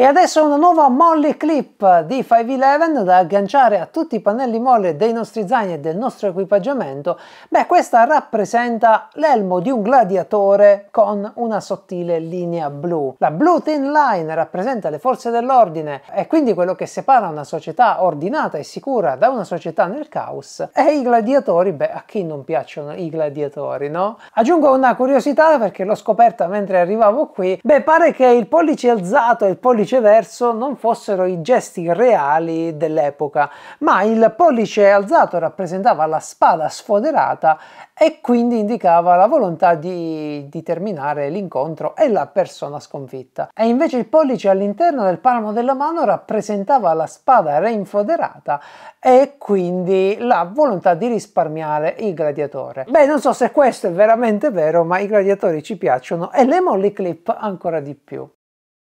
E adesso una nuova Molly Clip di 511 da agganciare a tutti i pannelli molle dei nostri zaini e del nostro equipaggiamento. Beh, questa rappresenta l'elmo di un gladiatore con una sottile linea blu. La Blue Thin Line rappresenta le forze dell'ordine e quindi quello che separa una società ordinata e sicura da una società nel caos. E i gladiatori, beh, a chi non piacciono i gladiatori, no? Aggiungo una curiosità perché l'ho scoperta mentre arrivavo qui. Beh, pare che il pollice alzato e il pollice pollice verso non fossero i gesti reali dell'epoca, ma il pollice alzato rappresentava la spada sfoderata e quindi indicava la volontà di, di terminare l'incontro e la persona sconfitta. E invece il pollice all'interno del palmo della mano rappresentava la spada reinfoderata e quindi la volontà di risparmiare il gladiatore. Beh, non so se questo è veramente vero, ma i gladiatori ci piacciono e le molly clip ancora di più.